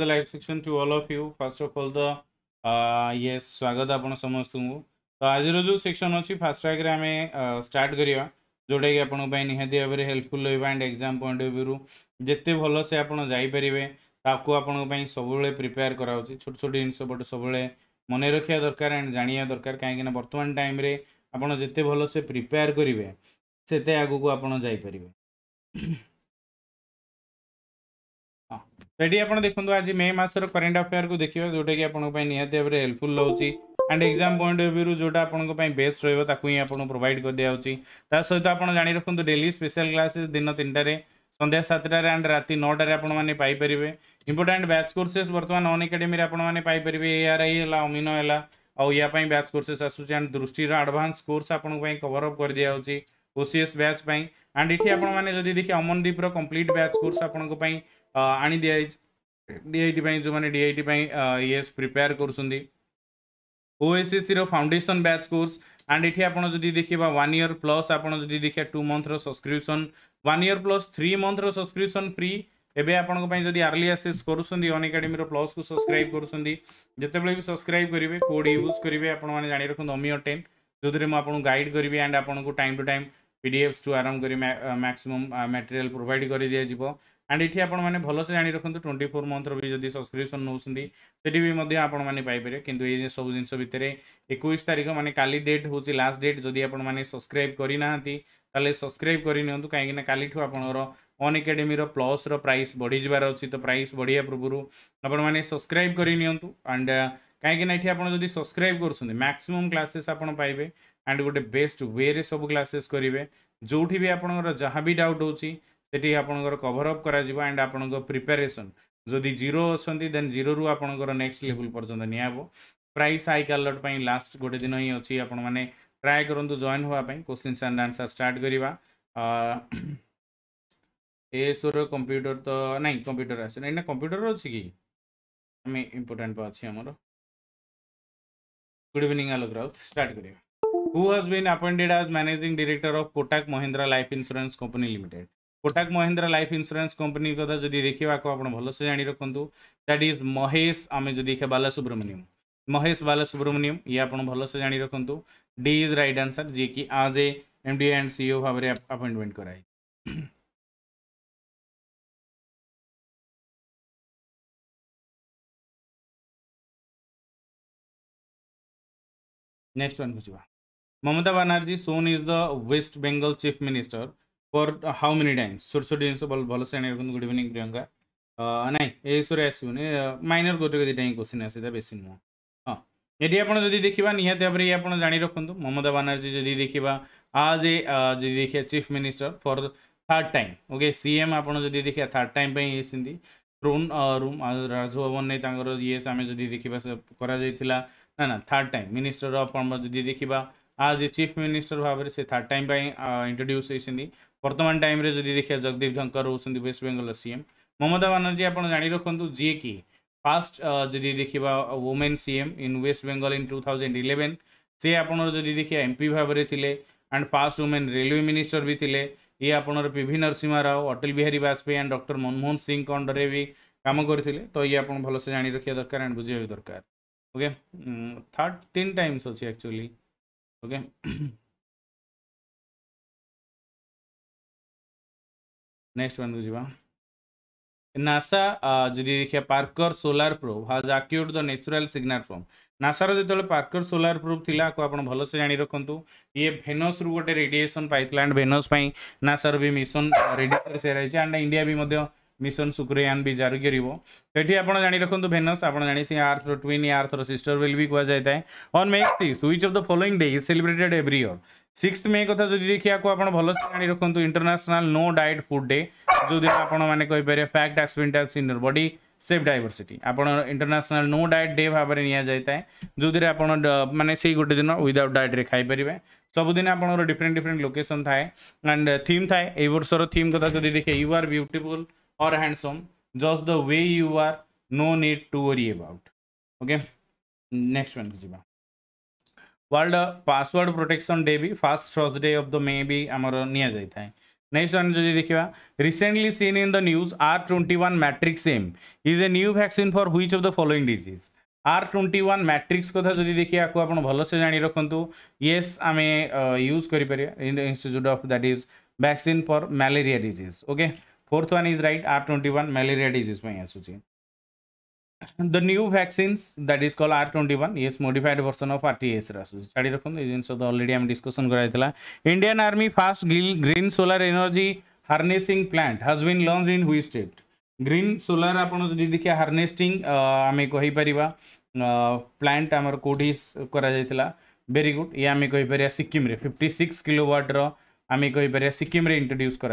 the live section to all of you. First of all, the uh, yes, स्वागत आपण समस्तଙ୍କୁ ତ ଆଜିର ଯେଉଁ ସେକ୍ସନ୍ ଅଛି ଫାଷ୍ଟଟ୍ରାକ୍ରେ ଆମେ ଷ୍ଟାର୍ଟ କରିବା ଯେଉଁଟାକି ଆପଣଙ୍କ ପାଇଁ ନିହାତି ଭାବରେ ହେଲ୍ପଫୁଲ୍ ରହିବ ଆଣ୍ଡ ଏକ୍ଜାମ୍ ପଏଣ୍ଟ ଅଫ୍ ଭ୍ୟୁରୁ ଯେତେ ଭଲସେ ଆପଣ ଯାଇପାରିବେ ତାକୁ ଆପଣଙ୍କ ପାଇଁ ସବୁବେଳେ ପ୍ରିପେୟାର କରାହେଉଛି ଛୋଟ ଛୋଟ ଜିନିଷ ପଟେ ସବୁବେଳେ ମନେ ରଖିବା ଦରକାର ଆଣ୍ଡ ଜାଣିବା ଦରକାର କାହିଁକିନା ବର୍ତ୍ତମାନ ଟାଇମ୍ରେ ଆପଣ ଯେତେ ଭଲସେ ପ୍ରିପେୟାର କରିବେ ସେତେ ଆଗକୁ ଆପଣ ଯାଇପାରିବେ तो ये आप देखो आज मे मस करेन्ट अफेयर को देखिए जोटा कि आपको निहतर हेल्पफुल रोच and exam point of view जो आप बेस्ट रोक ही आपको प्रोवैड कर दिया सहित आज जाने रखुद डेली स्पेशल क्लासेस दिन तीन टे सन्या सतटा एंड रात नौटे आपर इंपोर्टां बैच कोर्सेस बर्तमान अन एकडेमी आपर ए आर आई है अमिनो है और बैच कोर्सेस आस दृष्टि आडभांस कोर्स आपको कवरअप कर दिखाई ओसीएस बैच पर एंड ये आपने देखिए अमनदीप्र कम्प्लीट बैच कोर्स आप आणि डीआईटी पाई जो मैंने डीआईटी पाई ई एस प्रिपेयर करोएससी फाउंडेसन बैच कोर्स एंड ये आपड़ी देखा वन इयर प्लस आपड़ी देखिए टू मंथर subscription one year plus three मंथर सब्सक्रिप्सन फ्री एवं आपंपाई आर्ली आसेस करडेमी प्लस को सब्सक्राइब करते भी सब्सक्राइब करेंगे कोड यूज करेंगे आपने जाने रखते अमी अटेन जो थी मुझे गाइड करी एंड आपको टाइम टू टाइम पीडफ्स टू आराम कर मैक्सीम मेटेरियाल प्रोभाइड कर दिजाव ଆଣ୍ଡ ଏଠି ଆପଣମାନେ ଭଲସେ ଜାଣି ରଖନ୍ତୁ ଟ୍ୱେଣ୍ଟି ଫୋର୍ ମନ୍ଥର ବି ଯଦି ସବସ୍କ୍ରିପସନ୍ ନେଉଛନ୍ତି ସେଠି ବି ମଧ୍ୟ ଆପଣମାନେ ପାଇପାରିବେ କିନ୍ତୁ ଏଇ ସବୁ ଜିନିଷ ଭିତରେ ଏକୋଇଶ ତାରିଖ ମାନେ କାଲି ଡେଟ୍ ହେଉଛି ଲାଷ୍ଟ ଡେଟ୍ ଯଦି ଆପଣମାନେ ସବସ୍କ୍ରାଇବ୍ କରିନାହାନ୍ତି ତାହେଲେ ସବସ୍କ୍ରାଇବ୍ କରିନିଅନ୍ତୁ କାହିଁକିନା କାଲିଠୁ ଆପଣଙ୍କର ଅନ୍ ଏକାଡେମୀର ପ୍ଲସ୍ର ପ୍ରାଇସ୍ ବଢ଼ିଯିବାର ଅଛି ତ ପ୍ରାଇସ୍ ବଢ଼ିବା ପୂର୍ବରୁ ଆପଣମାନେ ସବସ୍କ୍ରାଇବ୍ କରିନିଅନ୍ତୁ ଆଣ୍ଡ କାହିଁକିନା ଏଠି ଆପଣ ଯଦି ସବସ୍କ୍ରାଇବ୍ କରୁଛନ୍ତି ମ୍ୟାକ୍ସିମମ୍ କ୍ଲାସେସ୍ ଆପଣ ପାଇବେ ଆଣ୍ଡ ଗୋଟେ ବେଷ୍ଟ ୱେରେ ସବୁ କ୍ଲାସେସ୍ କରିବେ ଯେଉଁଠି ବି ଆପଣଙ୍କର ଯାହା ବି ଡାଉଟ୍ ହେଉଛି ସେଠି ଆପଣଙ୍କର କଭର ଅପ୍ କରାଯିବ ଆଣ୍ଡ ଆପଣଙ୍କ ପ୍ରିପାରେସନ୍ ଯଦି ଜିରୋ ଅଛନ୍ତି ଦେନ୍ ଜିରୋରୁ ଆପଣଙ୍କର ନେକ୍ସଟ ଲେଭେଲ୍ ପର୍ଯ୍ୟନ୍ତ ନିଆହେବ ପ୍ରାଇସ୍ ଆଇକ୍ ଆଲର୍ଟ ପାଇଁ ଲାଷ୍ଟ ଗୋଟେ ଦିନ ହିଁ ଅଛି ଆପଣମାନେ ଟ୍ରାଏ କରନ୍ତୁ ଜଏନ୍ ହେବା ପାଇଁ କୋଶ୍ଚିନ୍ସ ଆଣ୍ଡ ଆନ୍ସର୍ ଷ୍ଟାର୍ଟ କରିବା ଏସୋର କମ୍ପ୍ୟୁଟର ତ ନାଇଁ କମ୍ପ୍ୟୁଟର ଆସିନି ଏଇନା କମ୍ପ୍ୟୁଟର ଅଛି କି ଆମେ ଇମ୍ପୋର୍ଟାଣ୍ଟ ଅଛି ଆମର good evening Alok Raut start କରିବା who has been appointed as managing director of Kotak Mahindra life insurance company limited Kotak Mahindra life insurance company क्या जब देखा को आप भलसे जाणी रखु दैट इज महेश आम जब देखिए बालासुब्रमण्यम महेश बालासुब्रमण्यम ये आप भलसे जाणी रखु डी इज रईट आनसर जी की आज a M D and CEO भाव में आपइंटमेंट कर नेक्स्ट वन पूछा ममता बानर्जी सोन is the West Bengal chief minister for how many times ছোট ছোট জিনিস ভাল ভাল সে আনিরকম গুড ইভিনিং প্রিয়ঙ্কা নাই এই সরে আসবুনি মাইনর গোটে গতি টাইম কোশ্চিন আসে বেশি নুহ হ্যাঁ এটি আপনার যদি দেখবা নিহতি ভাবে ইয়ে আপনার জাঁ রাখতু মমতা বানার্জী যদি দেখবা আজ এ যদি দেখা chief minister for third time okay CM আপনার যদি দেখা থার্ড টাইম পাই আসছেন থ্রোন রুম রাজভবনে তাঁর ইয়ে আমি যদি দেখা করা যাই না না থার্ড টাইম মিনিষ্টর আপনার যদি দেখা आज चीफ मिनिस्टर भाव से थार्ड टाइम इंट्रोड्यूस होती बर्तमान टाइम जी देखा जगदीप धंकर होती वेस्ट बेंगल सीएम ममता बानाजी आप जा रखु जी कि फास्ट जदि देखा women CM in West Bengal in two thousand eleven से आपर जी देखिए एमपी भाव में थे and first women railway minister भी थे ये आपर P V Narasimha Rao Atal Bihari Vajpayee and doctor Manmohan Singh under भी कम करते तो ये आपसे जाणी रखा दरकार एंड बुझे दरकार ओके थर्ड तीन टाइम्स अच्छे actually okay next one NASA जी देखिए Parker solar probe has acquired the natural signal from नासार जो पार्कर सोलार प्रूफ थी आप भलसे जाणी रखु ये भेनस रु गोटे रेडिएसन पाला एंड भेनसाई नासार भी मिशन रेडी कर रही है एंड इंडिया भी मिशन सुप्रयान भी जारी करो आप जाणी रखुद भेनस आप जानते हैं Earth twin Earth sister will भी कहता है on May six which of the following day is celebrated every year six May कथा जब देखा आप भलसे जाणी रखुद international no diet food day जो दिन आपपारे फैक्ट एक्सपेक्टास इन बडी सेफ डाइवर्सीटी आप इंटरनेशनल नो डायट डे भाव में निजाए जो दिन आप मैंने से गोटे दिन विदाउट डायट्रे खाई सबुदिन आप डिफरेन्ट लोकेसन थाए एंड थीम थाए वर्ष थीम कथा जो देखिए you are beautiful or handsome just the way you are no need to worry about okay next one jiba world uh, password protection day भी first thursday of the may niya jai thai next one जो देखा recently seen in the news R twenty one matrix M is a new vaccine for which of the following disease R twenty one matrix कथा जब देखिए आप भलसे जा रखु ये आम यूज कर institute of that is vaccine for malaria disease okay fourth one is right R twenty one malaria disease में यह सूची the new vaccine that is called R twenty one is modified version of R T S छाड़ी रखुदे जिन already आम discussion कराइला Indian army first green solar energy harnessing plant has been launched in हुई state green solar आपड़ी देखिए हार्नेसींग आम कहीपर plant आम कौट कर भेरी गुड ये आम कहीपर सिक्किम्रे फिफ्टी सिक्स किलोवाट्र आम कहीपर सिक्किम्रे इंट्रोड्यूस कर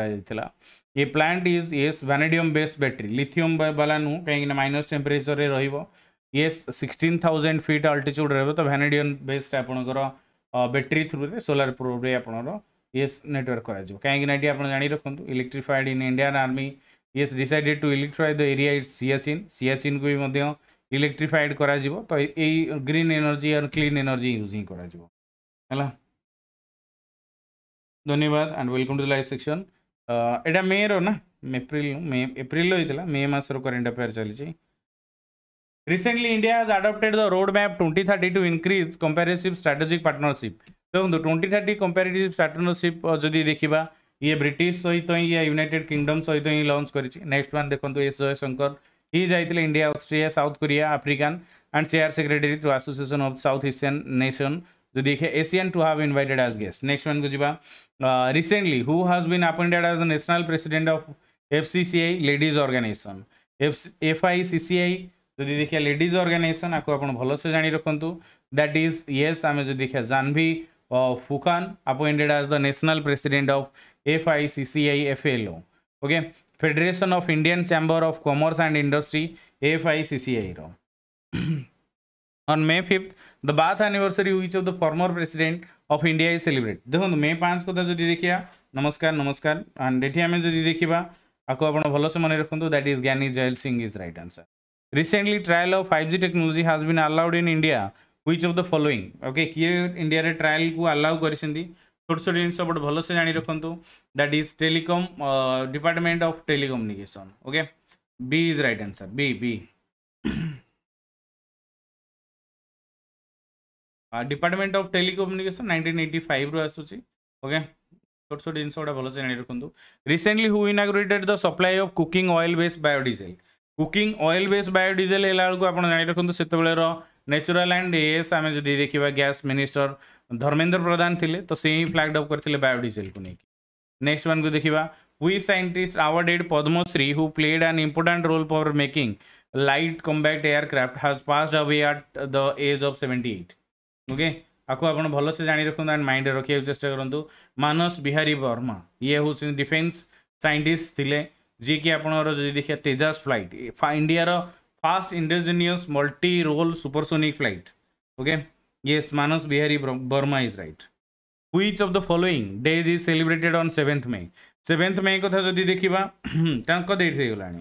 ये प्लांट इज ये वैनेडियम बेस्ड बैटेरी लिथियम बाला नु कहीं माइनस टेम्परेचर में रोज ये सिक्सटन थाउजेंड फिट अल्टीच्यूड रोज तो भैनेडियम बेस्ड आप बैटेरी थ्रु सोलार प्रूफ्रे आप नेटवर्क कहीं आप जानी रखु इलेक्ट्रीफाएड इन इंडियान आर्मी ये decided to electrified the area it Siachen Siachen को भी इलेक्ट्रीफाएड कर तो ग्रीन एनर्जी और क्लीन एनर्जी यूज हिंसा धन्यवाद and welcome to live section ଏଇଟା ମେ'ର ନା ଏପ୍ରିଲ ମେ ଏପ୍ରିଲର ହେଇଥିଲା ମେ ମାସର କରେଣ୍ଟ ଆଫେୟାର ଚାଲିଛି recently India has adopted the road map twenty thirty to increase comprehensive strategic partnership ଦେଖନ୍ତୁ ଟ୍ୱେଣ୍ଟି ଥାର୍ଟି କମ୍ପାରେଟିଭ୍ ପାର୍ଟନରସିପ୍ ଯଦି ଦେଖିବା ଇଏ ବ୍ରିଟିଶ ସହିତ ହିଁ ଇଏ ୟୁନାଇଟେଡ୍ କିଙ୍ଗଡମ୍ ସହିତ ହିଁ ଲଞ୍ଚ କରିଛି ନେକ୍ସଟ ୱାନ୍ ଦେଖନ୍ତୁ ଏସ୍ ଜୟଶଙ୍କର ହି ଯାଇଥିଲେ India Australia south Korea African and chair secretary to association of south Asian nation जो देखिए Asian to have invited as guest next one को जीवा recently who has been appointed as the national president of FCCI ladies organisation FICCI যদি দেখিয়া ladies organisation আকু আপনার ভালসে জাঁ রাখতু দ্যাট ইজ ইয়েস আমি যদি দেখিয়া জাহ্নভী ফুকান আপয়েন্টেড আজ দ national president of F I C C I F L O okay federation of Indian chamber of commerce and industry F I C C I র on May fifth the birth anniversary हुई of the former president of India is celebrate देखो May पांच कथा जो देखा नमस्कार नमस्कार and eighty आम जब देखा आपको आप भल से मन रखुद that is Giani Zail Singh is right answer recently trial of five G technology has been allowed in India हुई अफ द फलोईंग ओके किए इंडिया ट्राएल को अलाउ कर छोट छोट जिन बट भल से जाणी रखुद that is telecom department of telecommunication okay B is right answer B B department of telecommunication nineteen eighty five रु आसूसी ओके छोट छोट जिन गुट भल जी रखुद recently who inaugurated the supply of cooking oil based biodiesel cooking oil based biodiesel हालांकि आप जान रखुद से नेचुराल एंड एस आम जब देखा गैस मिनिस्टर धर्मेन्द्र प्रधान थे तो सी ही फ्लाग्डअप करते बायोडिजेल को लेकिन नेक्स्ट मान को देखा हुई scientist awarded Padma Shri who played an important role for making light combat aircraft has pass away at the age of seventy okay आपको आप भल से जाणी रखु एंड माइंड रखे चेस्ट करूँ मानस बिहारी वर्मा ये हूँ डिफेन्स सैंटिस्ट थे जी कि आपर जी देखिए Tejas flight India first indigenous multi role supersonic flight okay ये Manas Bihari Varma is right which of the following days is celebrated on seventh May seventh May कथा जदि देखा डेट हो गला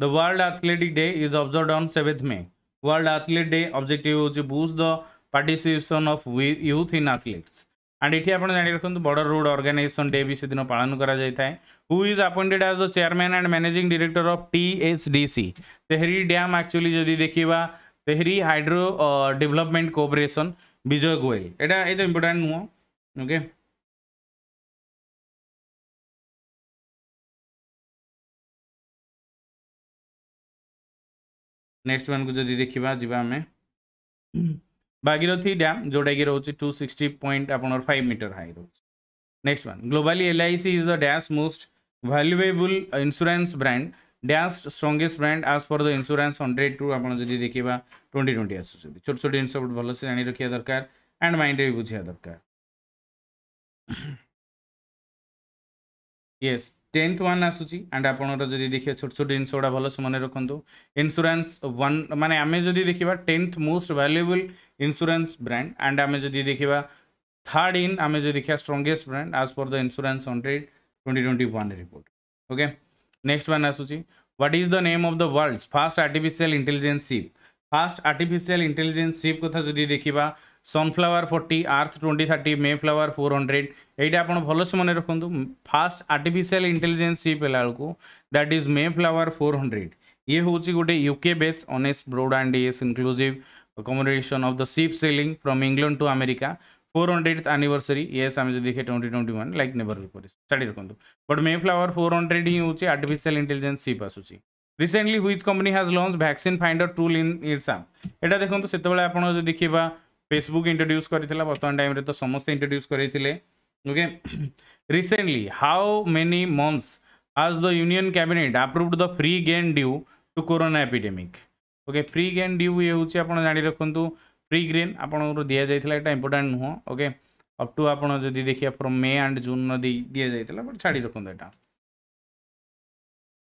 the world athletic day is observe on seventh May world athlete day objective हूँ बुज the participation of youth in athletes and ये आज जान रखु बड़ रोड अर्गानाइजेसन डे भी से दिन पालन कराए who is appointed as the chairman and managing director of T H D C Tehri dam actually जदि देखा Tehri hydro development corporation Vijay Goyal यहाँ ये तो इम्पोर्टाट नुह ओके नेक्स्ट वन को जदि देखा जामें भागीरथी डैम जोटा कि रोचे टू सिक्सटी पॉइंट आप फाइव मीटर हाई रोच next one globally L I C is the dash most valuable insurance brand dash strongest brand as per the insurance hundred two आपण देखा ट्वेंटी ट्वेंटी आसुछथि छोट छोट जिन भलसे भल से दरकार एंड माइंड भी बुझा दरकार ୟେସ୍ টেন্থ ওয়ান আসুচি আন্ড আপনার যদি দেখবে ছোট ছোট জিনিসগুলা ভালসে মনে রাখতু ইন্সুরান্স ওয়ান মানে আমি যদি দেখা tenth most valuable insurance brand and আমি যদি দেখা থার্ড ইন আমি যদি দেখা স্ট্রঙ্গেস্ট brand as per the insurance hundred twenty twenty one report okay next one আসুচি what is the name of the world's first artificial intelligence ship first artificial intelligence ship कथा जी देखा सनफ्लावर फोर्टी आर्थ twenty thirty Mayflower four hundred यहीटा आप भल से मन रखुद फास्ट आर्टिफिशियल इंटेलिजेंस सीप होगा that is Mayflower four hundred ये हूँ गोटे यूके बेस अनेस्ट ब्रोड and is inclusive accommodation of the ship sailing from England to America four hundred anniversary इस आम जी देखिए twenty twenty one like neighbour report study रखुद but Mayflower four hundred ही होती आर्टिफिशियल इंटेलीजेन्स सीप आसूसी recently which company has launch vaccine finder tool in its app ଏଇଟା ଦେଖନ୍ତୁ ସେତେବେଳେ ଆପଣ ଯଦି ଦେଖିବା ଫେସବୁକ୍ ଇଣ୍ଟ୍ରୋଡ୍ୟୁସ୍ କରିଥିଲା ବର୍ତ୍ତମାନ ଟାଇମ୍ରେ ତ ସମସ୍ତେ ଇଣ୍ଟ୍ରୋଡ୍ୟୁସ୍ କରିଥିଲେ okay recently how many months has the union cabinet approved the free grain due to corona epidemic okay free grain due ଇଏ ହେଉଛି ଆପଣ ଜାଣି ରଖନ୍ତୁ ଫ୍ରି ଗ୍ରେନ୍ ଆପଣଙ୍କର ଦିଆଯାଇଥିଲା ଏଇଟା ଇମ୍ପୋର୍ଟାଣ୍ଟ ନୁହଁ ଓକେ ଅପ୍ ଟୁ ଆପଣ ଯଦି ଦେଖିବା ଫ୍ରମ୍ ମେ ଆଣ୍ଡ ଜୁନ୍ର ଦେଇ ଦିଆଯାଇଥିଲା ବଟ୍ ଛାଡ଼ି ରଖନ୍ତୁ ଏଇଟା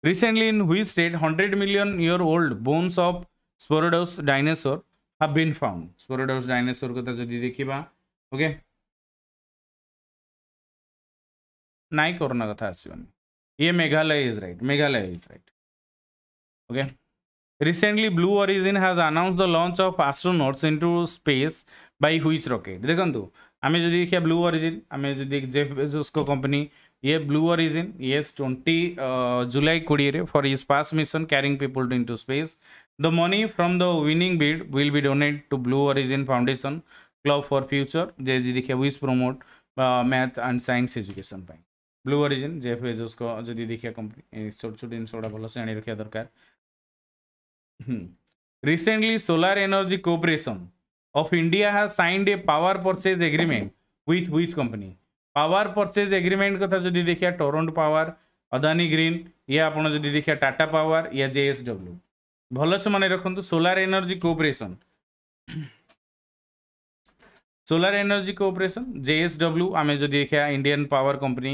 Recently, in which state 100 million year old bones of Sporodus dinosaur have been found? Sporodus dinosaur কথা যদি দেখিবা ওকে নাই করোনা কথা আসিবনি ये Meghalaya is right Meghalaya is right okay recently Blue Origin has announce the launch of astronauts into space by which rocket देखंतु आमे जदि देखिया ब्लू ओरिजिन आमे जदि Jeff Bezos को कंपनी ये ब्लू ओरिजिन ये ट्वेंटी uh, जुलाई कोड़े for its first mission carrying people into space the money from the winning bid will be donate to Blue Origin foundation club for future जे जी देखिए which promote math and science education Blue Origin जे Bezos को जब देखिए छोट छोट जिन गुड़ा भलसे आनी रखा दरकार recently solar energy corporation of India has signed a power purchase agreement with which company power purchase agreement କଥା ଯଦି ଦେଖିବା ଟୋରୋଣ୍ଟ ପାୱାର ଅଦାନୀ ଗ୍ରୀନ୍ ଇଏ ଆପଣ ଯଦି ଦେଖିବା ଟାଟା ପାୱାର ୟା ଜେଏସ୍ଡବ୍ଲ୍ୟୁ ଭଲସେ ମନେ ରଖନ୍ତୁ solar energy corporation solar energy corporation JSW ଆମେ ଯଦି ଦେଖିବା Indian power company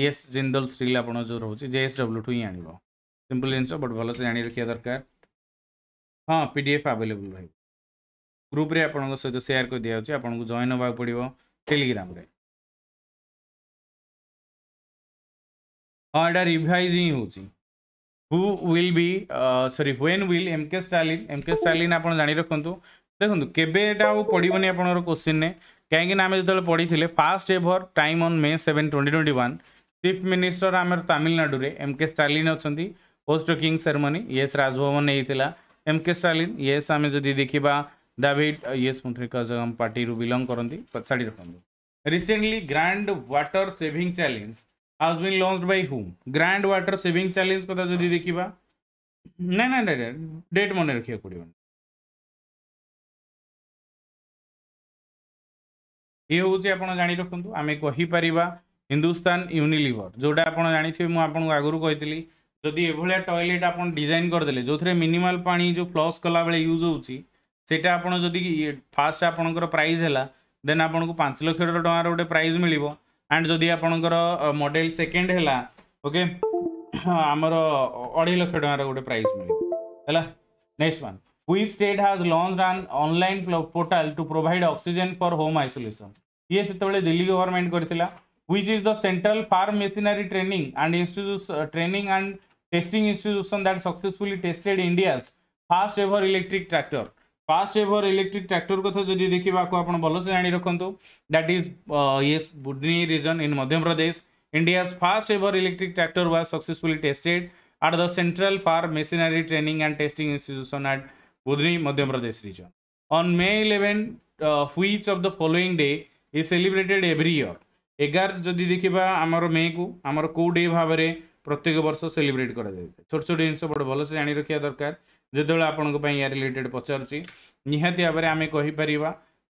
yes Jindal steel ଆପଣ ଯେଉଁ ରହୁଛି ଜେଏସ୍ଡବ୍ଲ୍ୟୁଠୁ ହିଁ ଆଣିବ ସିମ୍ପଲ୍ ଜିନିଷ ବଟ୍ ଭଲସେ ଜାଣି ରଖିବା ଦରକାର ହଁ ପି ଡି ଏଫ୍ ଆଭେଲେବୁଲ୍ ରହିବ ଗ୍ରୁପ୍ରେ ଆପଣଙ୍କ ସହିତ ସେୟାର କରିଦିଆଯାଉଛି ଆପଣଙ୍କୁ ଜଏନ୍ ହେବାକୁ ପଡ଼ିବ ଟେଲିଗ୍ରାମ୍ରେ हाँ यहाँ रिभाइज ही हूँ हु विल बी सरी when will M K Stalin M K Stalin आप जाणी रखु देखो केवेटा पड़ोनी आप क्वेश्चन ने कहीं आम जो पढ़ी थे first ever time on May seven twenty twenty one chief minister आम तामिलनाडु एम के स्टालीन अच्छा पोस्ट किंग सेरेमनी येस राजभवन होता एम के स्टालीन ये आम जब देखा दाभिड ये मुथरी पार्टी बिलंग करती शाढ़ी रखु recently ground water saving challenge has been launched by whom grand water saving challenge কথা যদি দেখিবা না না না ডেট মনে রাখিয়া পড়িব ইয়ে হচ্ছে আপনার জাঁ রাখতু আমি কহিপারা হিন্দুস্তান ইউনিলিভর যেটা আপনার জাঁথিবে মু আপনার আগর কইলি যদি এভাবে টয়লেট আপনার ডিজাইন করেদেলে যে মিনিমাল পা যে ফ্লস কলাবেলে ইউজ হচ্ছে সেটা আপনার যদি ফার্স্ট আপনার প্রাইজ হল দেন আপনার পাঁচ লক্ষ টাকার গোটে প্রাইজ মিলব एंड जदि आपणकर मडेल सेकेंड है ओके आमर अढ़ लक्ष ट गोटे प्राइस मिले है नेक्स्ट वन हुई state has launch online portal to provide oxygen for home isolation ये से दिल्ली गवर्नमेंट करता which is the central farm machinery training and institute training and testing institution that successfully tested India first ever electric tractor first ever electric tractor कथा जब देखा को आप भलसे जा रखु दैट इज ये Budni region in Madhya Pradesh India first ever electric tractor was successfully tested at the central farm machinery training and testing institution at Budhni Madhya Pradesh region on May eleven which of the following day is celebrated every year एगार जदि देखा आम मे को आम कौ day भाव में प्रत्येक वर्ष सेलिब्रेट कर छोट छोट जिन बड़े भलसे जाणी रखा दरकार जोबले आपं या रिलेटेड पचार भाव में आम कहीपर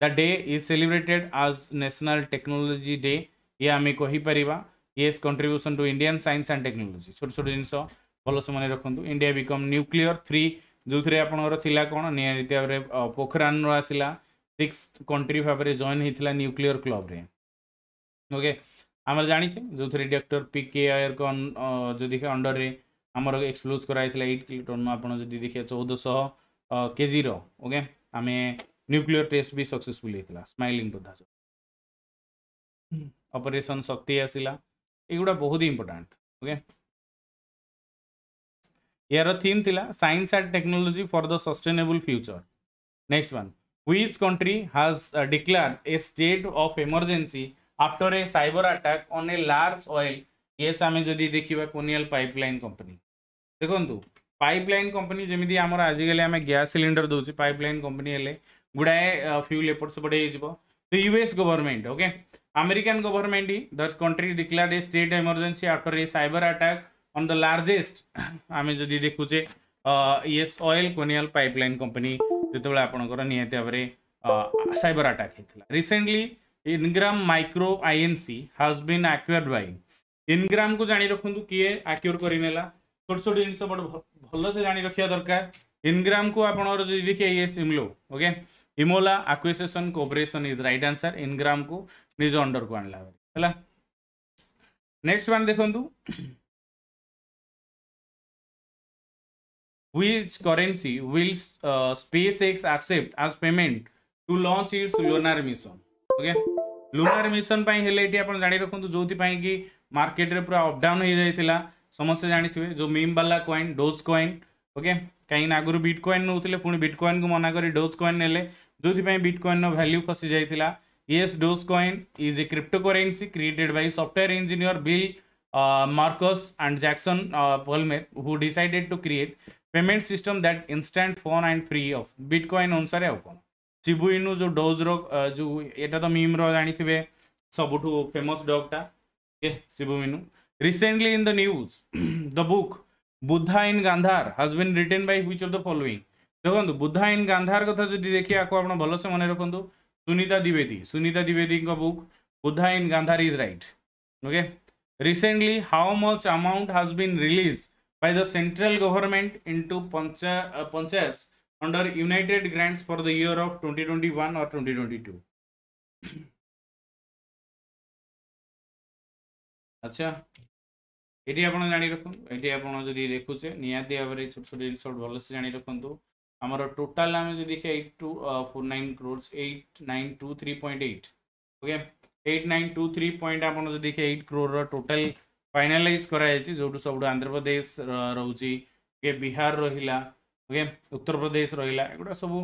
the day is celebrated as national technology day ये आम कहीपर its contribution to Indian science and technology छोट छोट जिन भल से मैंने रखुदूँ इंडिया बिकम न्यूक्लीयर थ्री जो थे आपला कौन निहत भाव में पोखरान आसला सिक्स कंट्री भाव में जॉन होता न्यूक्लीयर क्लब्रे ओके आम जाचे जो थे डक्टर पी के आयर जो अंडर में ଆମର ଏକ୍ସପ୍ଲୋଜ୍ କରାଯାଇଥିଲା ଏଇଟ୍ କିଲୋଟନ୍ ଆପଣ ଯଦି ଦେଖିବେ ଚଉଦଶହ କେଜିର ଓକେ ଆମେ ନ୍ୟୁକ୍ଲିୟର ଟେଷ୍ଟ ବି ସକ୍ସେସଫୁଲ୍ ହେଇଥିଲା ସ୍ମାଇଲିଂ ବୋଧା ଅପରେସନ୍ ଶକ୍ତି ଆସିଲା ଏଗୁଡ଼ା ବହୁତ ଇମ୍ପୋର୍ଟାଣ୍ଟ ଓକେ ଏହାର ଥିମ୍ ଥିଲା science and technology for the sustainable future next one which country has uh, declared a state of emergency after a cyber attack on a large oil yes आम जब देखा colonial pipeline company देखो pipeline company जमी आम आजिकल आम gas cylinder दूसरे pipeline company हेल्ले गुड़ाए फ्यूल एपट सेपटे तो US government okay American government the country declare a state emergency after a cyber attack on the largest आम जब देखुचे yes oil colonial pipeline company जोबले आपत भाव आटाक होता recently Ingram micro Inc has been acquired by ଇନଗ୍ରାମକୁ କୁ ଜାଣି ରଖନ୍ତୁ କିଏ ଆକ୍ୟୁର କରିନେଲା ଛୋଟ ଛୋଟ ଜିନିଷ ବଡ଼ ଭଲସେ ଜାଣି ରଖିବା ଦରକାର ଇନଗ୍ରାମକୁ ଆପଣଙ୍କର ଯଦି ଦେଖେ ଇଏ ସିମଲୋ ଓକେ ଇମୋଲା acquisition corporation is right answer ଇନଗ୍ରାମକୁ ନିଜ ଅଣ୍ଡରକୁ ଆଣିଲା ହେଲା ନେକ୍ସଟ ୱାନ୍ ଦେଖନ୍ତୁ which currency will uh, SpaceX accept as payment to launch its lunar mission okay lunar mission ପାଇଁ ହେଲେ ଏଠି ଆପଣ ଜାଣି ରଖନ୍ତୁ ଯୋଉଥିପାଇଁ କି मार्केट रे पूरा अपडाउन हो जाता समस्त जानते जो मीम बाला कॉइन डोज कॉइन ओके कहीं आगु बिटकॉइन नौते पुणे बिटकॉइन को मना कर डोज कॉइन ने जो बिटकॉइन रैल्यू खसी जाता yes Dogecoin is a cryptocurrency created by software engineer Bill Markus and Jackson Palmer who decided to create payment system that instant fun and free of bitcoin अनुसार आ सिबुइनु जो dose रो जो यहाँ तो मीम्र जानते हैं सबुठ फेमस डगटा Okay, Sibuminu. Recently in the news, the book Buddha in Gandhar has been written by which of the following? ଦେଖନ୍ତୁ ବୁଦ୍ଧା ଇନ୍ ଗାନ୍ଧାର କଥା ଯଦି ଦେଖିବେ ଆକୁ ଆପଣ ଭଲସେ ମନେ ରଖନ୍ତୁ ସୁନିତା ଦ୍ୱିବେଦୀ ସୁନିତା ଦ୍ୱିବେଦୀଙ୍କ book Buddha in Gandhara is right okay recently how much amount has been release by the central government into panchayat under united grants for the year of twenty अच्छा ये आप जाणी रखे आप देखुचे निहती भाव में छोट छोट जिनस भल से जाणी रखु आमर टोटाल आम जो देखिए eight two four nine crores eight nine two three point eight okay eight nine two three point आप देखिए एट क्रोर रोटाल फाइनालाइज कर जो सब आंध्र प्रदेश रोचे बिहार रहा ओके उत्तर प्रदेश रहा सब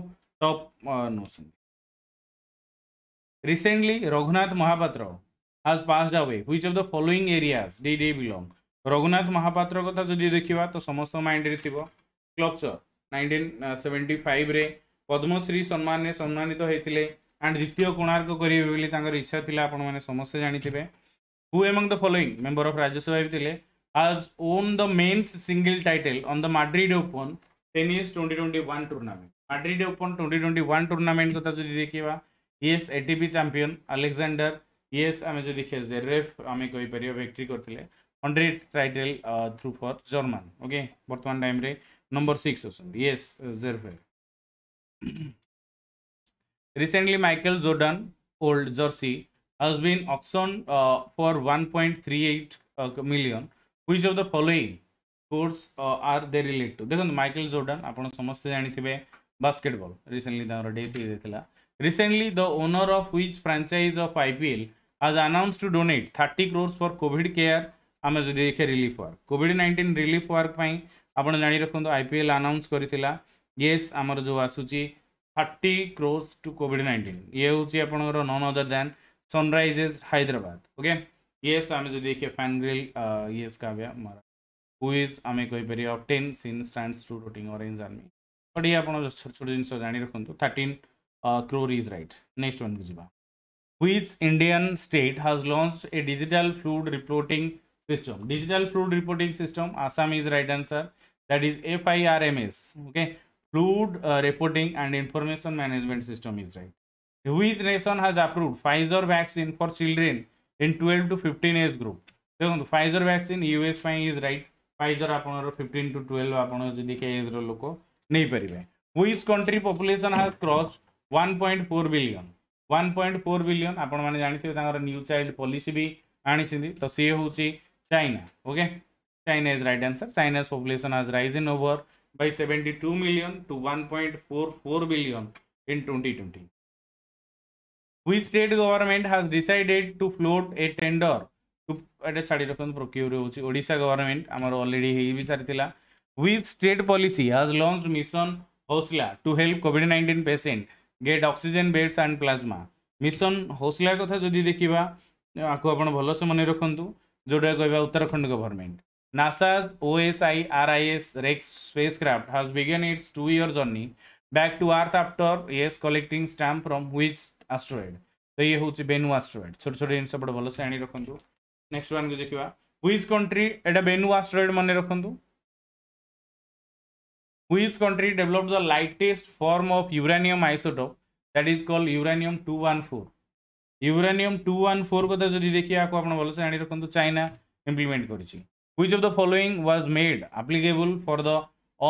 टप नौ recently Raghunath Mahapatra has pass away which of the following area belong Raghunath Mahapatra कथा जदि देखा तो समस्त माइंड रे थी क्लबच नाइंटीन सेवेन्टी फाइव पद्मश्री सम्मान ने सम्मानित होते एंड द्वितीय कोणार्क करेंगे इच्छा थी आपने समस्त जानते who am the following member of Rajya Sabha भी थे has won the men's single title in the Madrid Open tennis twenty twenty one tournament Madrid Open twenty twenty one tournament कथ जी देखा is ATP champion Alexander yes ଆମେ ଯଦି ଦେଖିବା zref ଆମେ କହିପାରିବା victory କରିଥିଲେ 100 title uh, through for german okay ବର୍ତ୍ତମାନ time ରେ number 6 ଅଛନ୍ତି yes zref recently michael jordan old jersey has been auctioned uh, for 1.38 uh, million which of the following sports uh, are they related to ଦେଖନ୍ତୁ michael jordan ଆପଣ ସମସ୍ତେ ଜାଣିଥିବେ basketball recently ତାଙ୍କର death ହେଇଯାଇଥିଲା Recently, the owner of which franchise of IPL has announced to donate 30 crores for COVID care. आम जो देखे relief work COVID nineteen relief work आप जाणी रखु आईपीएल आनाउंस करता ये आमर जो आसूची thirty crores to COVID nineteen ये हूँ आपंकर none other than Sunrisers Hyderabad okay yes आम जो देखिए फैन ग्रिल येस का हुईज आम कहीपर अटेन सीन स्टैंड टू रोटिंग अरेन्ज आर्मी बट ये आप छोट छोट जिन जाणी रखु thirteen uh, Crowley is right. Next one, Gujiba. Which Indian state has launched a digital flood reporting system? Digital flood reporting system. Assam is right answer. That is FIRMS. Okay. Flood uh, reporting and information management system is right. Which nation has approved Pfizer vaccine for children in 12 to 15 age group? So, Pfizer vaccine US পাই is right Pfizer আপনার fifteen two twelve আপনার যদি কে এজর লোক ନେଇପାରିବେ which country population has one point four billion one point four billion ଆପଣମାନେ ଜାଣିଥିବେ ତାଙ୍କର ନ୍ୟୁ ଚାଇଲ୍ଡ ପଲିସି ବି ଆଣିଛନ୍ତି ତ ସିଏ ହେଉଛି China okay China is right answer China's population has rise in over by 72 million to 1.44 billion in 2020. Which state government has decided to float a tender to এটা ছাড়ি রাখুন প্রোকিউর হচ্ছে Odisha government আমার already হয়ে বি সারিলা with state policy has launch mission Hausla to help COVID nineteen patient get oxygen beds and plasma mission Hausla कथा जदि देखा आपको आप भल से मन रखुद जोटा कह Uttarakhand government NASA's O S I R I S REx spacecraft has begun its two year journey back to earth after yes collecting stamp from which asteroid तो ये हूँ बेनु आस्ट्रोएड छोट छोट बड़े भलसे आनी रखुद नेक्स्ट वन को देखा which country at Bennu asteroid मन रखुद which country developed the lightest form of uranium isotope that is called uranium 214 uranium 214 को तो जो देखिए आपको अपन बोल सकते हैं कौन तो चाइना इंप्लीमेंट कर which of the following was made applicable for the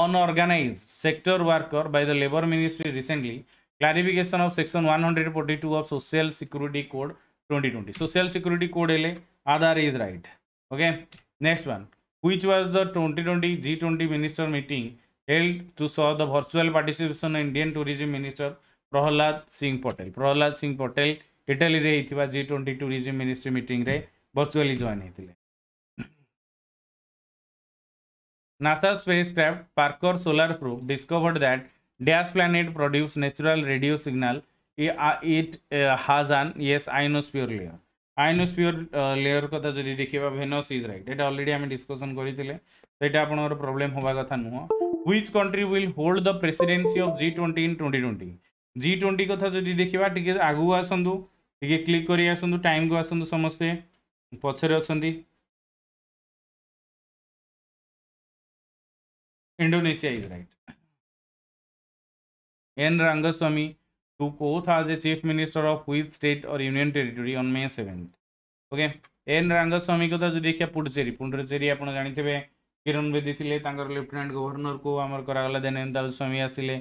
unorganized sector worker by the labor ministry recently clarification of section 142 of social security code 2020 social security code ले Aadhaar is right. Okay. Next one. which was the 2020 g20 minister meeting held to show the virtual participation of Indian Tourism Minister Prahlad Singh Patel. Prahlad Singh Patel Italy रे होता G twenty tourism ministry meeting रे virtually join होते NASA spacecraft Parker solar probe discovered that डैश planet produce natural radio signal it has on yes ionosphere layer ionosphere layer कथा जो देखा Venus is right ये already आम discussion करते problem हवा कथा नुह which country will hold the presidency of G twenty in twenty twenty G twenty कथ जब देखा टी आगे आसतु टी क्लिक टाइम को आसतु समस्ते पचर अच्छा Indonesia is right N Rangaswamy took थाज a chief minister of which state और union territory on May seventh okay N Rangaswamy कथ जब देखिए पुडुचेरी पुडुचेरी आप जानते किरण बेदी थे लेफ्टनाट गवर्नर को आम कर देन स्वामी आसिले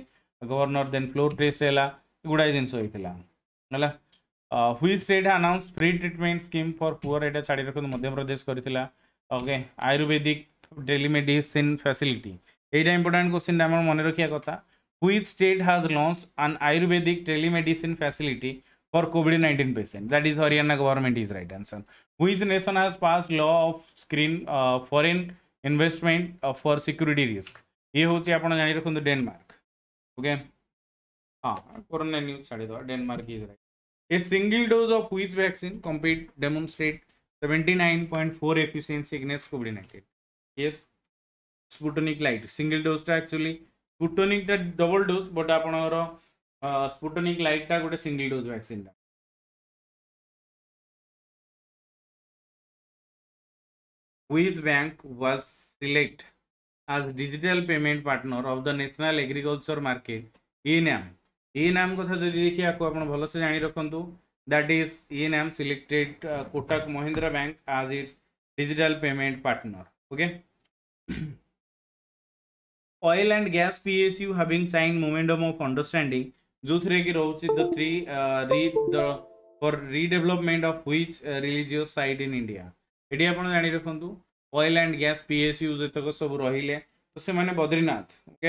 गवर्नर देन फ्लोर टेस्ट है गुड़ाए जिनस which state announce free treatment scheme for poor यहाँ छाड़ रखते मध्यप्रदेश करता ओके आयुर्वेदिक टेलीमेडिसीन फैसिलिटी यहाँ इंपोर्टाट क्वेश्चन आम मन रखा कथा which state has launch an Ayurvedic telemedicine facility for COVID nineteen patient that is Haryana government is right answer which nation has pass law of screen foreign investment for security risk ইয়ে হচ্ছে আপনার Jean রাখুন Denmark ওকে হ্যাঁ corona news ছাড়িয়ে দেওয়া Denmark is right A single dose of which vaccine complete demonstrate 79.4 efficiency against COVID-19? Yes, Sputnik Light. Single dose टा actually Sputnik टा double dose, but आपनोर Sputnik Light टा गोटे single dose vaccine टा. which bank was selected as digital payment partner of the national agriculture market enam enam ko jodi dekhi aku apan bhalo se jani রাখন্তু that is enam selected uh, kotak mahindra bank as its digital payment partner okay oil and gas psu having signed memorandum of understanding जोथरे कि रोचे the three री the for redevelopment of which religious site in India ये आप जाणी रखु oil and एस यू जितक सब रही है तो से बद्रीनाथ ओके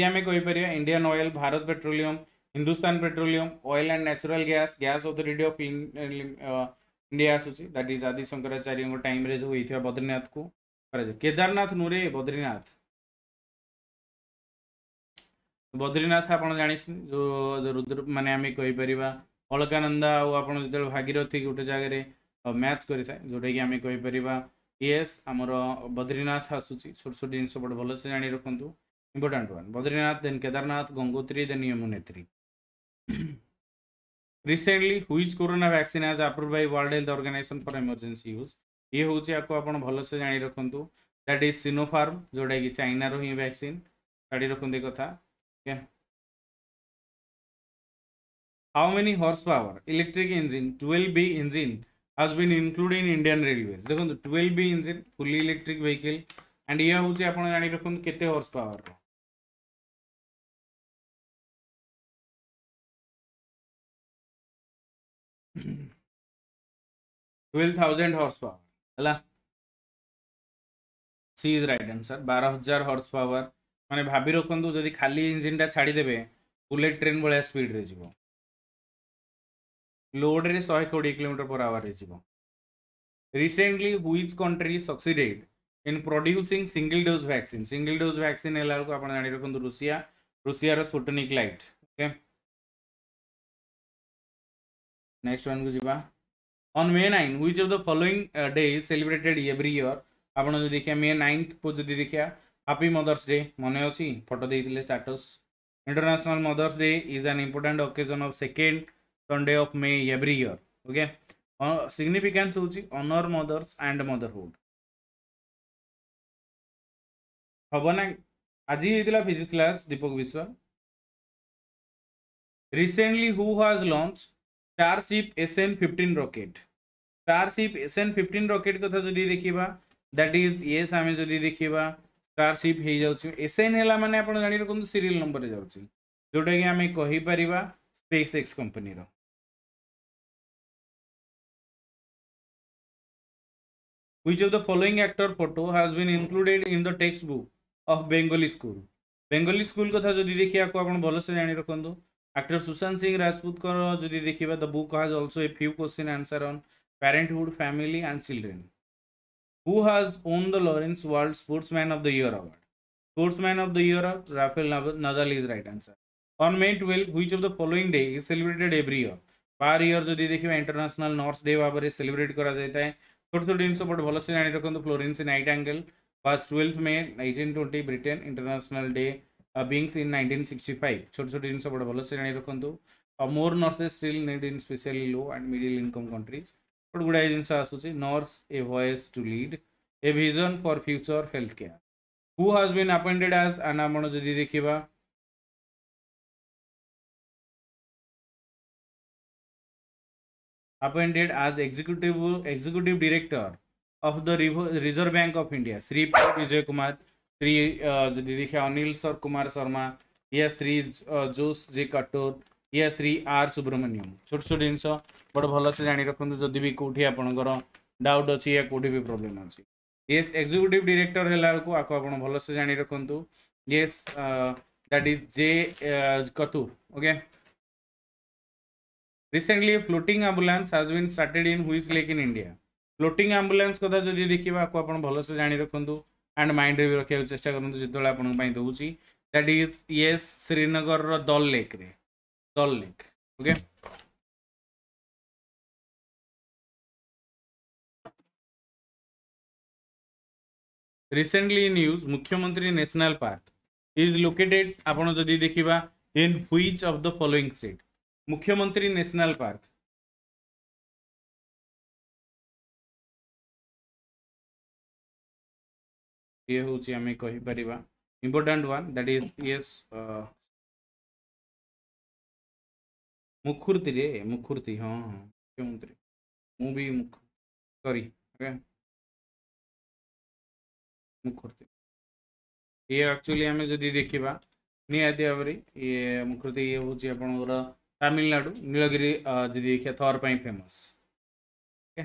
ये आम कहीपर Indian oil Bharat Petroleum Hindustan Petroleum oil and natural gas gas authority of India आसट इज आदि शंकराचार्य टाइम जो हो बद्रीनाथ को केदारनाथ नुरे बद्रीनाथ बद्रीनाथ आप जानते जो रुद्र मानने कहीपर अलकानंदा आज जो भागीरथी गोटे जगह मैच कर जोटा कि आम कहीपर इस आमर बद्रीनाथ आसूस छोट छोट जिन बड़े भले से जाणी रखु important one Badrinath then Kedarnath Gangotri then Yamunotri recently which corona vaccine as approve by World Health Organisation for emergency use ये हूँ आपको आप भलेसे जा रखु दैट इज सिनोफार्म जोटा कि चाइनार ही वैक्सीन जाणी रखे कथा how many horsepower electric engine twelve B engine has been included in Indian Railways. দেখুন 12 B engine fully electric vehicle and ইয়া হচ্ছে আপনারা জানি রাখুন কেতে horsepower twelve thousand horsepower ହେଲା ସି ଇଜ୍ ରାଇଟ୍ ଆନ୍ସର୍ ବାର ହଜାର ହର୍ସ power ମାନେ ଭାବି ରଖନ୍ତୁ ଯଦି ଖାଲି ଇଞ୍ଜିନ୍ଟା ଛାଡ଼ିଦେବେ ବୁଲେଟ୍ ଟ୍ରେନ୍ ଭଳିଆ ସ୍ପିଡ଼୍ରେ जी लोड रे शहे कोड़े kilometre per hour recently which country succeeded in producing single dose vaccine single dose vaccine आप जान रखुद Russia Russia Sputnik Light okay next one को जीवन May nine which of the following day celebrated every year आप देखिए May ninth को जब देखा हापी मदर्स डे मन अच्छी फटो देते status international mother's day is an important occasion of second Sunday of May every year okay significance हूँ honour mothers and motherhood motherhood. हबन आज ही फिजिक्स क्लास दीपक विश्वा recently who has launch Starship S N fifteen rocket Starship S N fifteen rocket कथा जदि देखा that is ये आम जदि देखा स्टारशिप हो जाऊँ एस एन है मैंने जान जाणी रखु सीरीयल नंबर जाऊँगी जोटा कि आम कहीपर स्पेस एक्स कंपनी रो which of the following actor photo has been included in the textbook of bengali school bengali school কথা যদি দেখি আকো আপন ভালসে জানি রাখন্তু actor সুশান্ত সিং রাজপুত কর যদি দেখিবা the book has also a few question answer on parenthood family and children who has won the lawrence world sportsman of the year award sportsman of the year rafael nadal is right answer on may 12 which of the following day is celebrated every year par year যদি দেখিবা international nurse day ভাবে celebrate করা যাইতা छोट छोट जिन भल से जाणी रखु Florence Nightingale first twelfth May nine twenty Britain international day begins in nineteen sixty five छोट छोट जिन भल से जाणी रखु more nurses still need in specially low and middle income countries गोटे गुड़ाए जिन आसूसी nurse a voice to lead a vision for future health care who has been appointed as and जी देखा appointed as executive executive director of the Reserve Bank of India, Sri P. Vijay Kumar, Sri uh, Anil Sir Kumar Sharma, yes, Sri uh, Jose J. Kator, या ଶ୍ରୀ ଆର୍ ସୁବ୍ରମଣ୍ୟମ୍ ଛୋଟ ଛୋଟ ଜିନିଷ ବଡ଼ ଭଲସେ ଜାଣି ରଖନ୍ତୁ ଯଦି ବି କେଉଁଠି ଆପଣଙ୍କର ଡାଉଟ୍ ଅଛି ୟା କେଉଁଠି ବି ପ୍ରୋବ୍ଲେମ୍ ଅଛି ୟେସ୍ ଏକ୍ଜିକ୍ୟୁଟିଭ୍ ଡିରେକ୍ଟର ହେଲା ବେଳକୁ ଆକୁ ଆପଣ ଭଲସେ ଜାଣି ରଖନ୍ତୁ ୟେସ୍ ଦ୍ୟାଟ୍ ଇଜ୍ ଜେ କତୁର okay recently floating ambulance has been started in which lake in India floating ambulance कदा जदि देखा आपको आप भलसे जाणी रखु एंड माइंड भी रखा चेस्टा करूँ जिते आपण दूसरी दैट इज ये श्रीनगर दल लेक रे Dal lake okay recently news मुख्यमंत्री नेशनल पार्क इज लोकेटेड आपण जदि देखा in which of the following state मुख्यमंत्री नेशनल पार्क ये हूँ आम कहीपर important one that is yes Mukurthi रे मुखुर्ति हाँ हाँ मुख्यमंत्री मुझे भी मुख सॉरी मुखुर्ति ये एक्चुअली आम जदि देखा निहती भाव ये मुखूर्ति ये हूँ आप ତାମିଲନାଡ଼ୁ ନୀଳଗିରି ଯଦି ଥର ପାଇଁ famous okay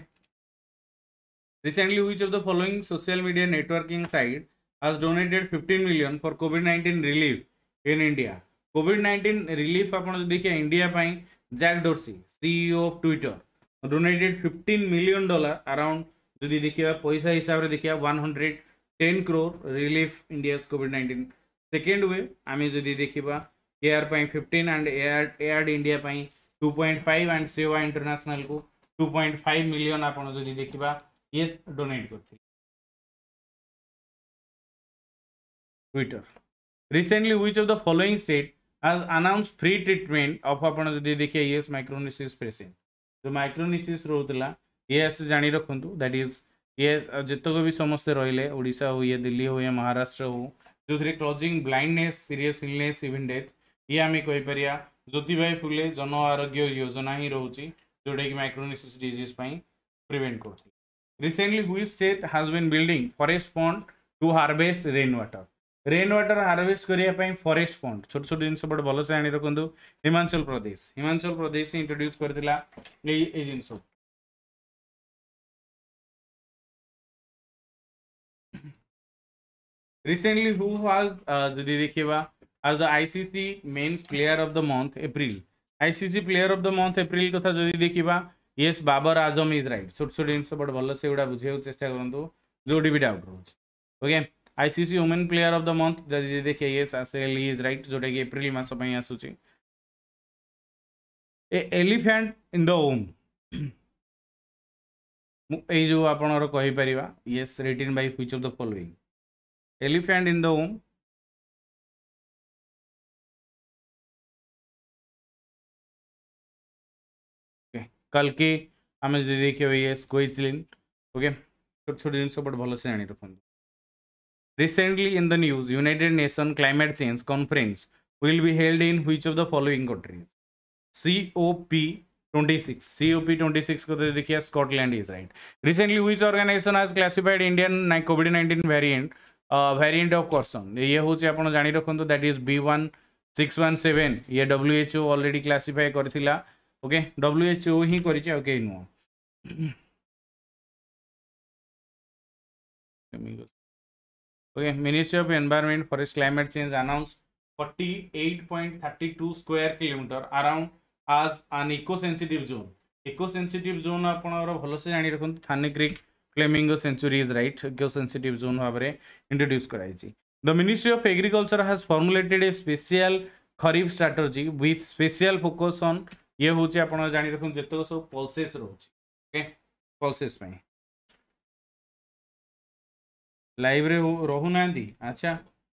recently which of the following social media networking site has donated fifteen million for COVID nineteen relief in India COVID nineteen relief ଆପଣ ଯଦି ଦେଖିବା ଇଣ୍ଡିଆ ପାଇଁ Jack Dorsey CEO of Twitter donated fifteen million dollar around ଯଦି ଦେଖିବା ପଇସା ହିସାବରେ ଦେଖିବା one hundred ten crore relief India COVID nineteen second wave आम जदि देखा एआर फिफ्टीन अंड एआर एआर India two point five and Sewa international को टू पॉइंट फाइव मिलियन आपड़ी देखा ये डोनेट कर Twitter recently which of the following state has announce free treatment of आपण देखिए ये माइक्रोनिसिस पेसेंट जो माइक्रोनिसिस रोला ये जाणी रखु दैट इज ये जितक भी समस्ते है ओडा हो या दिल्ली हो या महाराष्ट्र हो जो क्लोजिंग ब्लैंडने सीरीयस इलनेस इवेन डेथ ये आम कहीपर ज्योति फुले जन आरोग्य योजना ही रोचे जोटा कि माइक्रोनेसीस डीज प्रिभेन्ट कर recently which state has been building forest pond to harvest rain water rain water harvest करने फरेस्ट पंड छोट छोट जिन भल से आनी रखुद हिमाचल प्रदेश हिमाचल प्रदेश इंट्रोड्यूस कर रिसेंटली हु हाज जी देखा as the ICC men's player of the month April ICC player of the month April कथा जब देखा ये बाबर आजम इज रईट छोट छोट जिन बट भल से बुझे चेस्टा करूँ जोटी भी डाउट रोच okay ICC women player of the month जी देखिए ये आसे इज रईट जोटा कि एप्रिल मसपाई आसूस a elephant in the home ये आपर कहीपर ये return by which of the following elephant in the home କାଲ୍କି ଆମେ ଯଦି ଦେଖିବା ଇଏ ସ୍କୋଇଚଲିନ୍ ଓକେ ଛୋଟ ଛୋଟ ଜିନିଷ ବଟ୍ ଭଲସେ ଜାଣି ରଖନ୍ତୁ recently in the news United Nation climate change conference will be held in which of the following countries twenty six COP twenty six को तो देखिए Scotland is right recently which organisation as classified Indian COVID nineteen variant variant of concern ये हूँ आप जाणी रखुद that is B one six one seven ये W WHO already classify कर ओके डब्ल्यू एच ओ हिं कर okay ministry of environment forest climate change announce 48.32 square kilometre around as an eco sensitive zone eco sensitive zone आपणर भलसे जाणी रखत Thane creek flamingo sanctuary is right eco sensitive zone भाव में introduce कराई the ministry of agriculture has formulated a special kharif strategy with special focus on ये हूँ आप जा रखते जितक सब पलसेस रोचे पलसेस लाइव रोना अच्छा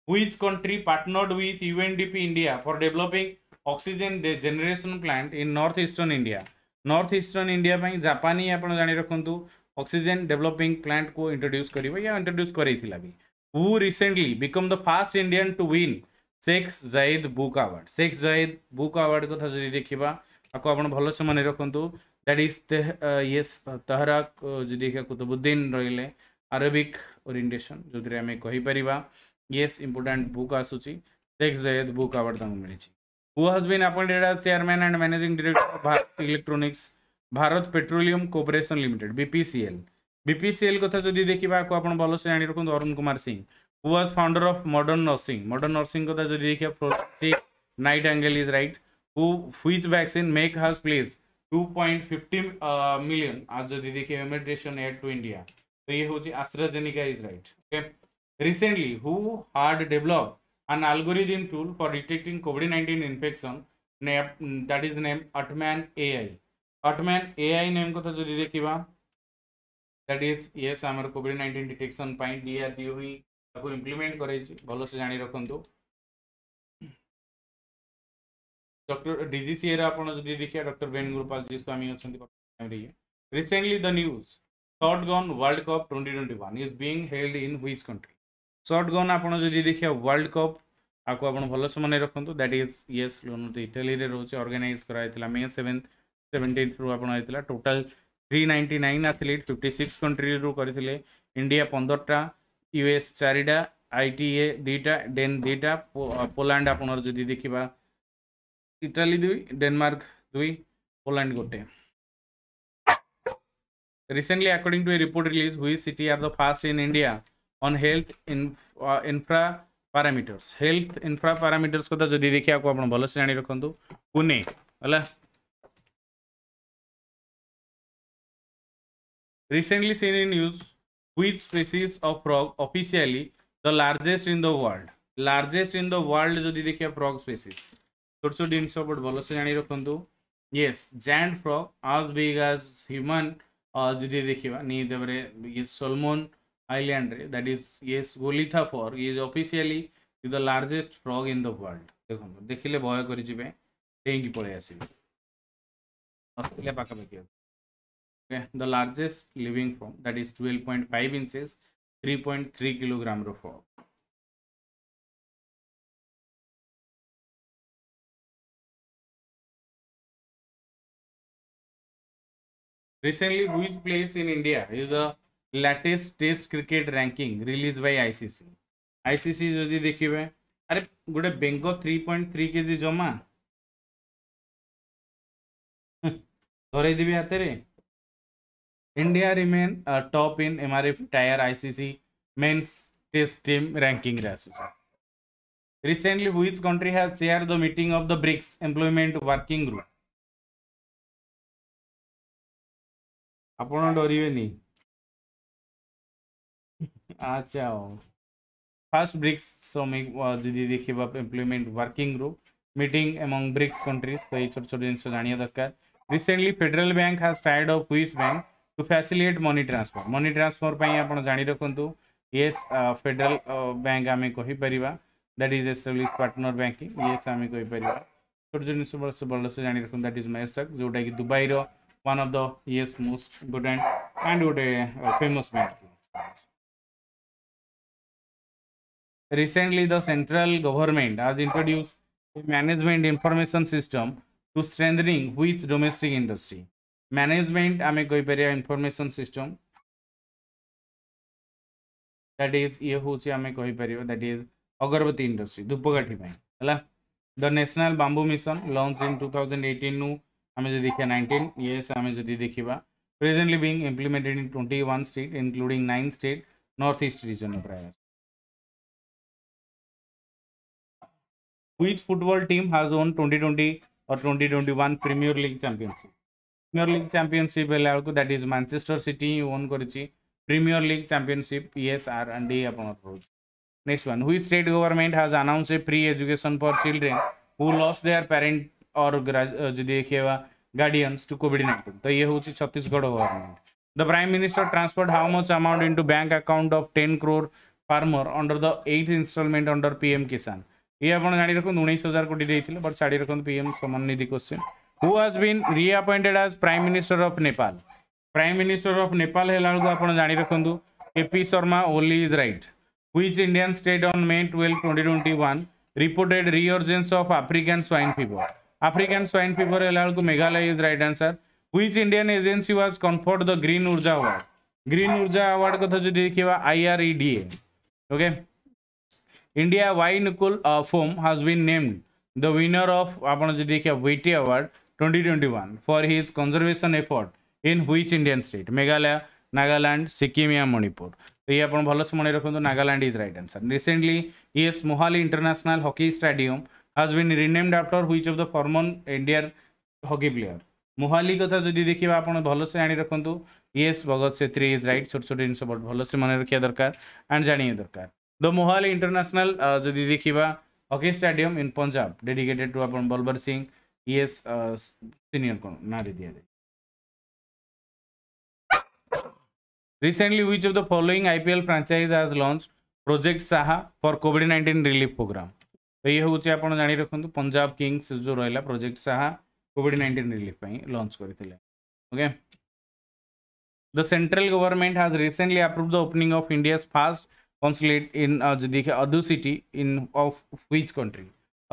which country partnered with UNDP India for developing oxygen डे generation plant in north eastern India north eastern India पर जापानी आप जा रखु ऑक्सीजन डेवलपिंग प्लांट को इंट्रोड्यूस कर या इंट्रोड्यूस कर recently become the first Indian to win Sheikh Zayed book award Sheikh Zayed book award कथा जी देखा आपको आप भल से मन रखु दैट इज ये तहरा जी देखा कुतुबुद्दीन रे आरबिक ओरिएंटेशन जो आम कहीपर ये इंपोर्टेंट बुक आसूची शेख जयद बुक आवर्ड मिली who has been appointed as chairman and managing director Bharat electronics Bharat petroleum corporation limited BPCL BPCL कथा जदि देखा को आप भलसे जाणी रखु Arun Kumar Singh who was founder of modern nursing modern nursing कथा जदि देखा nightingale is right who which vaccine make us place 2.50 uh, million आज यदि देखिए इमिग्रेशन एड टू इंडिया तो ये हो जी AstraZeneca is right okay recently who had develop an algorithm tool for detecting covid-19 infection that is named atman ai atman ai name কথা যদি দেখিবা that is yes আমার covid-19 detection পাই DRDO হি তাকে implement করাইছি ভালো সে জানি রাখন্তু डॉक्टर डीजीसीए आपण जी देखिए डॉक्टर गुरुपाल जी स्वामी अच्छा रिसेंटली द न्यूज सर्ट world cup twenty twenty is being held in which country सर्ट आपण जदी देखिया देखिए वर्ल्ड कप आको आपण भलो से मन दैट इज ये इटाली रोचे अर्गानाइज कराई मे सेवेन्थ सेवेन्टीन रु आपला total three ninety nine athlete fifty six country रु करते इंडिया पंदरटा यूएस चारिटा आई टी ए दुईटा डेन दुईटा पोलांड आप देखा इटाली दुई डेनमार्क दुई पोलैंड गोटे recently according to a report release हुई city are the first in India on health infra parameters health infra parameters क्या जब देखा आप भले से रखु पुणे है रिसेंटली सीन इन न्यूज हुई species of frog officially the largest in the world largest in the world जब देखिए फ्रग स्पेसीज छोट छोट जिन भल से जान रखु ये giant frog as big as human जी देखा निपर ये सोलमोन आईलैंड दैट इज ये goliath frog is officially the largest frog in the world देख देखे भय कर पलि as the largest living frog that is twelve point five inches three point three kilogram रग Recently, which place in India is the latest test cricket ranking release by ICC ICC जदि देखिबे अरे गोटे बेंग 3.3 केजी जमा धरै दिबि हातरे India remain top in MRF tyre ICC men's test team ranking रे आसुसा recently which country has chaired the meeting of the brics employment working group आपण डरिवेनि अच्छा फास्ट ब्रिक्स श्रमिक जी देखा implement working group meet among BRICS countries तो ये छोट छोट जिन जाना दरकार recently federal bank has tied up which bank to facilitate money transfer money transfer पर आप जाणी रखु ये फेडराल बैंक आम कहीपर that is establish partner banking ये आम कहीपर छोट जिन भले से जाणी दैट इज मैसक जोटा कि दुबईर one of the yes most good and and good uh, famous band recently the central government has introduced a management information system to strengthening which domestic industry management ame koi information system that is ye hochi ame koi pariya that is agarbati industry dhupagati pai hela the national bamboo mission launched in 2018 nu आम जी देखिए nineteen years आम जी देखा presently being implemented in twenty one state including nine state north east region प्राय हुई team has won twenty twenty और twenty twenty one premier league championship premier league championship that is Manchester City won कर premier league championship इस R and D आप next one हुई state government has announce a free education for children who lost their parent और देखिएगा guardians to COVID-19. तो ये हूँ Chhattisgarh government The Prime Minister transferred how much amount into bank account of 10 crore farmer under the 8th installment under PM Kisan. ये आप जानी रखु उन्नीस हजार कोटी देते बट छाड़ी रखु पीएम समान निधि question who has been reappointed as prime minister of Nepal prime minister of Nepal है आप जानी रखु AP Sharma Oli is right which Indian state on May twelve twenty twenty one reported resurgence of African swine fever African swine fever ఎలా Meghalaya is right answer. Which Indian agency was conferred the Green Urja Award? Green Urja Award কথা যদি দেখিবা IREDA. Okay. India wine cool uh, foam has been named the winner of आपण যদি দেখিবা Whitty Award 2021 for his conservation effort in which Indian state? Meghalaya, Nagaland, Sikkim या Manipur. तो ये अपन भलसे मन रखु Nagaland is right answer recently ये Mohali international hockey stadium has been renamed after which of the former Indian hockey player Mohali କଥା ଯଦି ଦେଖିବା ଆପଣ ଭଲସେ ଜାଣି ରଖନ୍ତୁ ୟେସ୍ ଭଗତ ସେଥିରେ ଇଜ୍ ରାଇଟ୍ ଛୋଟ ଛୋଟ ଜିନିଷ ବଟ୍ ଭଲସେ ମନେ ରଖିବା ଦରକାର ଆଣ୍ଡ ଜାଣିବା ଦରକାର ଦ ମୋହାଲି ଇଣ୍ଟରନ୍ୟାସନାଲ ଯଦି ଦେଖିବା hockey stadium in Punjab dedicated to ଆପଣ ବଲବର ସିଂ ୟେସ୍ ସିନିୟର କ'ଣ ନାଁରେ ଦିଆଯାଏ Recently, which of the following IPL franchise has launched Project Saha for COVID-19 relief program? तो ये हूँ आप जान रखुद पंजाब किंगस जो रहा प्रोजेक्ट साहा कॉविड नाइंटीन रिलीफ लंच करते okay the central government has recently approved the opening of India first consulate in देखिए Addu city in of which country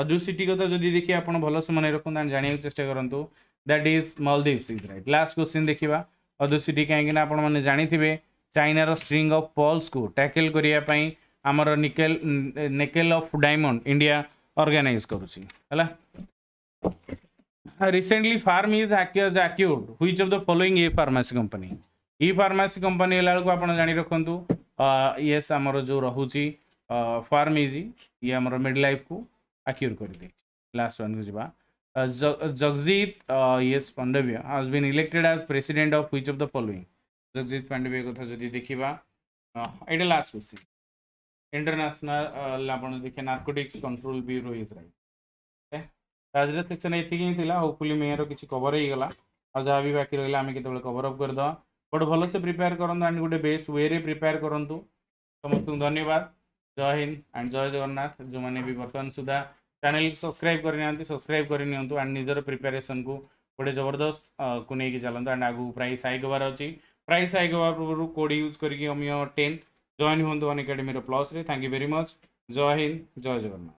Addu city क्या जदि देखिए आप भलो से मन रखु जाना चेस्टा करूँ that is Maldives is right last question देखा अदू सिटी कहीं आप जानते हैं चाइनार स्ट्रिंग अफ पल्स को टैकल करने आमर necklace necklace of diamond India organise कर recently firm is accuse accused which of the following a pharmacy company इ फार्मासी कंपनी हालांकि आप जा रखु येस आम जो रोच फार्म इज ये आम मिड लाइफ को आक्यूर कर दे लास्ट वन को जीवा जगजित ये Pandavya has been elected as president of which of the following Jagjit Pandavya क्या जब देखा ये लास्ट क्वेश्चन इंटरनेशनल देखिए narcotics control bureau Israel section ये होपफुली मेयर किसी कवर होगा आज जहाँ भी बाकी रहा आम कितने कवरअप करद बट भल से प्रिपेयर करूँ एंड गोटे बेस्ट वे प्रिपेयर करूँ समस्त धन्यवाद जय हिंद एंड जय जगन्नाथ जो मैंने भी बर्तमान सुधा चैनल सब्सक्राइब करना सब्सक्राइब करनी एंड निजर प्रिपेरेसन को गोटे जबरदस्त को नहीं चलता एंड आगे प्राइस हाइक हो प्राइस हाइक हो पूर्व कोड यूज करके Amiya tenth join Hondu Academy of Applause. Thank you very much. Jai Hind, Jai Jagannath.